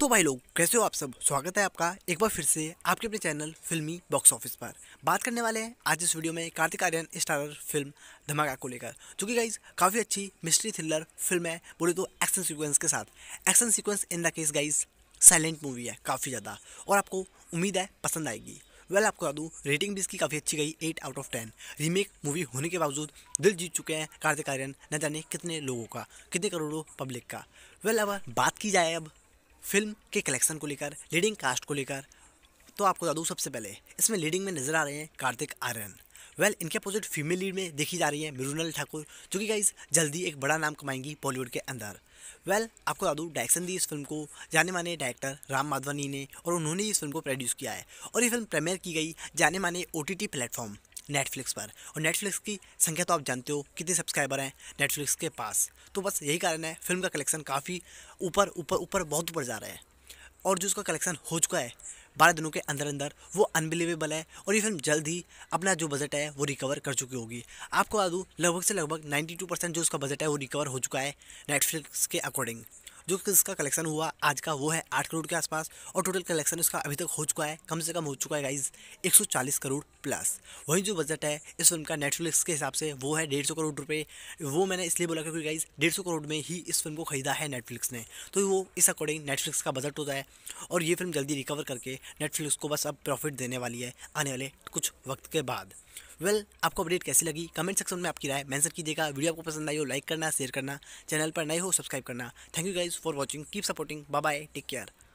तो भाई लोग कैसे हो आप सब स्वागत है आपका एक बार फिर से आपके अपने चैनल फिल्मी बॉक्स ऑफिस पर बात करने वाले हैं आज इस वीडियो में कार्तिक आर्यन स्टारर फिल्म धमाका को लेकर जो कि गाइज काफ़ी अच्छी मिस्ट्री थ्रिलर फिल्म है बोले तो एक्शन सीक्वेंस के साथ action sequence in the case guys silent movie है काफ़ी ज़्यादा और आपको उम्मीद है पसंद आएगी वेल आपको बता दूँ रेटिंग भी इसकी काफ़ी अच्छी गई eight out of ten remake movie होने के बावजूद दिल जीत चुके हैं कार्तिक आर्यन न जाने कितने लोगों का कितने करोड़ों पब्लिक का वेल अब बात की जाए अब फिल्म के कलेक्शन को लेकर लीडिंग कास्ट को लेकर तो आपको बता दूँ सबसे पहले इसमें लीडिंग में नजर आ रहे हैं कार्तिक आर्यन वेल well, इनके अपोजिट फीमेल लीड में देखी जा रही है मृणाल ठाकुर जो कि गाइज जल्दी एक बड़ा नाम कमाएंगी बॉलीवुड के अंदर वेल well, आपको बता दूँ डायरेक्शन दी इस फिल्म को जाने माने डायरेक्टर राम माधवानी ने और उन्होंने इस फिल्म को प्रोड्यूस किया है और ये फिल्म प्रीमियर की गई जाने माने O T T platform Netflix पर और नेटफ्लिक्स की संख्या तो आप जानते हो कितने सब्सक्राइबर हैं नेटफ्लिक्स के पास तो बस यही कारण है फिल्म का कलेक्शन काफ़ी ऊपर ऊपर ऊपर बहुत ऊपर जा रहा है और जो उसका कलेक्शन हो चुका है बारह दिनों के अंदर अंदर वो अनबिलीवेबल है और ये फिल्म जल्द ही अपना जो बजट है वो रिकवर कर चुकी होगी आपको बता दूँ लगभग से लगभग नाइन्टी टू परसेंट जो उसका बजट है वो रिकवर हो चुका है नेटफ्लिक्स के अकॉर्डिंग जो कि इसका कलेक्शन हुआ आज का वो है आठ करोड़ के आसपास और टोटल कलेक्शन इसका अभी तक हो चुका है कम से कम हो चुका है गाइज चालीस करोड़ प्लस वहीं जो बजट है इस फिल्म का नेटफ्लिक्स के हिसाब से वो है डेढ़ करोड़ रुपये वो मैंने इसलिए बोला क्योंकि गाइज डेढ़ करोड़ में ही इस फिल्म को खरीदा है नेटफ्लिक्स ने तो वो इस अकॉर्डिंग नेटफ्लिक्स का बजट होता है और ये फिल्म जल्दी रिकवर करके नेटफ्लिक्स को बस अब प्रॉफिट देने वाली है आने वाले कुछ वक्त के बाद वेल well, आपको अपडेट कैसी लगी कमेंट सेक्शन में आपकी राय मैंसन कीजिएगा वीडियो आपको पसंद आई हो लाइक करना शेयर करना चैनल पर नए हो सब्सक्राइब करना thank you guys for watching keep supporting bye bye take care